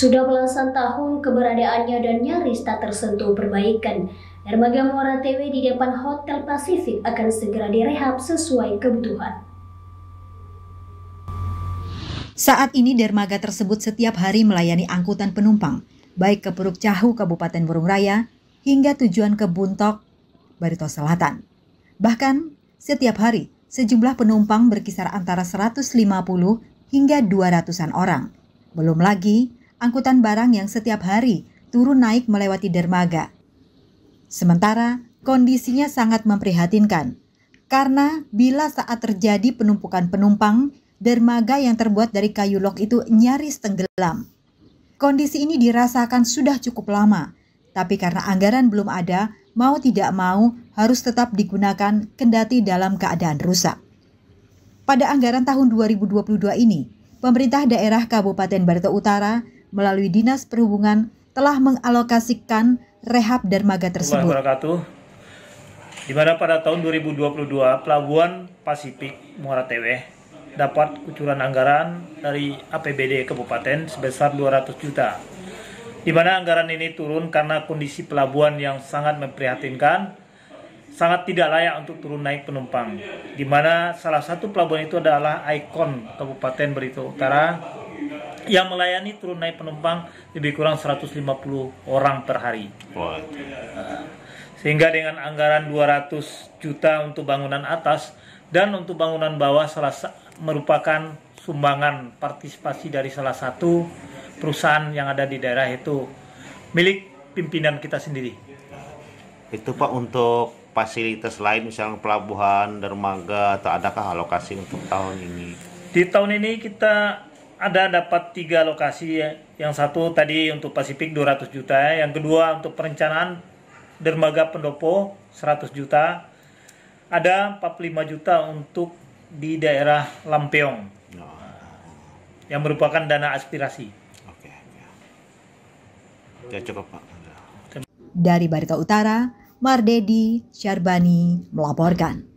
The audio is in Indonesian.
Sudah belasan tahun keberadaannya dan nyaris tak tersentuh perbaikan. Dermaga Muara TW di depan Hotel Pasifik akan segera direhab sesuai kebutuhan. Saat ini dermaga tersebut setiap hari melayani angkutan penumpang, baik ke Puruk Cahu Kabupaten Burung Raya hingga tujuan ke Buntok, Barito Selatan. Bahkan, setiap hari sejumlah penumpang berkisar antara 150 hingga 200-an orang. Belum lagi angkutan barang yang setiap hari turun naik melewati dermaga. Sementara kondisinya sangat memprihatinkan karena bila saat terjadi penumpukan penumpang, dermaga yang terbuat dari kayu log itu nyaris tenggelam. Kondisi ini dirasakan sudah cukup lama, tapi karena anggaran belum ada, mau tidak mau harus tetap digunakan kendati dalam keadaan rusak. Pada anggaran tahun 2022 ini, pemerintah daerah Kabupaten Barito Utara melalui Dinas Perhubungan telah mengalokasikan rehab dermaga tersebut. Di mana pada tahun 2022 Pelabuhan Pasifik Muara Tewe dapat kucuran anggaran dari APBD Kabupaten sebesar 200 juta. Di mana anggaran ini turun karena kondisi pelabuhan yang sangat memprihatinkan sangat tidak layak untuk turun naik penumpang. Di mana salah satu pelabuhan itu adalah ikon Kabupaten Berito Utara, yang melayani turun naik penumpang lebih kurang 150 orang per hari. Wow. Sehingga dengan anggaran 200 juta untuk bangunan atas dan untuk bangunan bawah salah merupakan sumbangan partisipasi dari salah satu perusahaan yang ada di daerah itu milik pimpinan kita sendiri. Itu Pak untuk fasilitas lain misalnya pelabuhan, dermaga atau adakah alokasi untuk tahun ini? Di tahun ini kita ada dapat tiga lokasi ya. Yang satu tadi untuk Pasifik 200 juta Yang kedua untuk perencanaan dermaga pendopo 100 juta. Ada 45 juta untuk di daerah Lampeong. Oh. Yang merupakan dana aspirasi. Oke. Okay. Ya cukup Pak. Dari Barita Utara, Mardedi Syarbani melaporkan.